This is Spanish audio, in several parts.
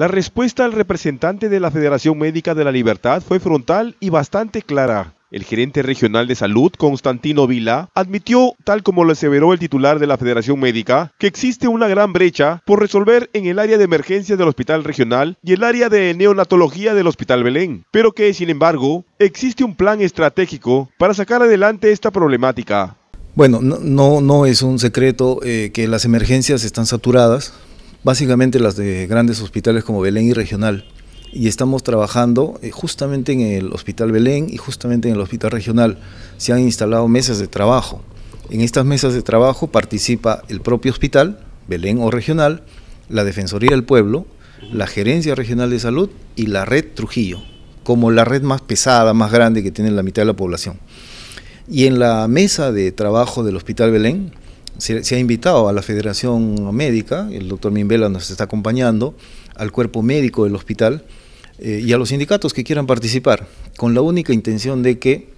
La respuesta al representante de la Federación Médica de la Libertad fue frontal y bastante clara. El gerente regional de salud, Constantino Vila, admitió, tal como lo aseveró el titular de la Federación Médica, que existe una gran brecha por resolver en el área de emergencia del Hospital Regional y el área de neonatología del Hospital Belén, pero que, sin embargo, existe un plan estratégico para sacar adelante esta problemática. Bueno, no, no, es un secreto eh, que las emergencias están saturadas, básicamente las de grandes hospitales como Belén y Regional. Y estamos trabajando eh, justamente en el Hospital Belén y justamente en el Hospital Regional. Se han instalado mesas de trabajo. En estas mesas de trabajo participa el propio hospital, Belén o Regional, la Defensoría del Pueblo, la Gerencia Regional de Salud y la Red Trujillo, como la red más pesada, más grande que tiene la mitad de la población. Y en la mesa de trabajo del Hospital Belén, se, ha invitado a la Federación Médica, el doctor Minvela nos está acompañando, al cuerpo médico del hospital eh, y a los sindicatos que quieran participar, con la única intención de que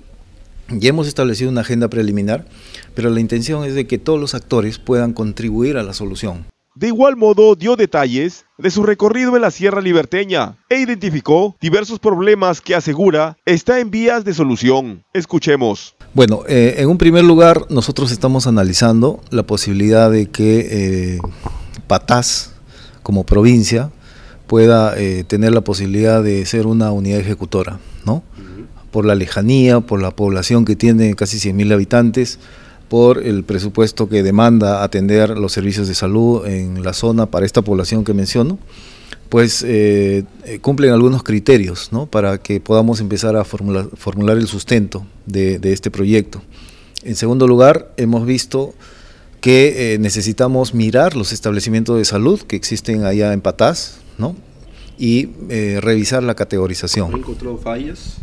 ya hemos establecido una agenda preliminar, pero la intención es de que todos los actores puedan contribuir a la solución. De igual modo, dio detalles de su recorrido en la Sierra Liberteña e identificó diversos problemas que asegura está en vías de solución. Escuchemos. Bueno, eh, en un primer lugar, nosotros estamos analizando la posibilidad de que eh, Patás, como provincia, pueda eh, tener la posibilidad de ser una unidad ejecutora, ¿no? Por la lejanía, por la población que tiene casi 100.000 habitantes, por el presupuesto que demanda atender los servicios de salud en la zona para esta población que menciono, pues eh, eh, cumplen algunos criterios para que podamos empezar a formular, el sustento de, este proyecto. En segundo lugar, hemos visto que eh, necesitamos mirar los establecimientos de salud que existen allá en Patás ¿no? y revisar la categorización. fallas?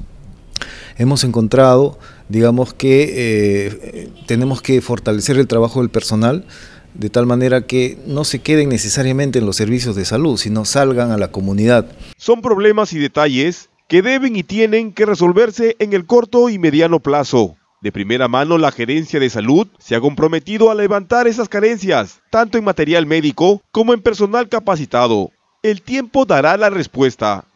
hemos encontrado, digamos, que eh, tenemos que fortalecer el trabajo del personal de tal manera que no se queden necesariamente en los servicios de salud, sino salgan a la comunidad. Son problemas y detalles que deben y tienen que resolverse en el corto y mediano plazo. De primera mano, la Gerencia de Salud se ha comprometido a levantar esas carencias, tanto en material médico como en personal capacitado. El tiempo dará la respuesta.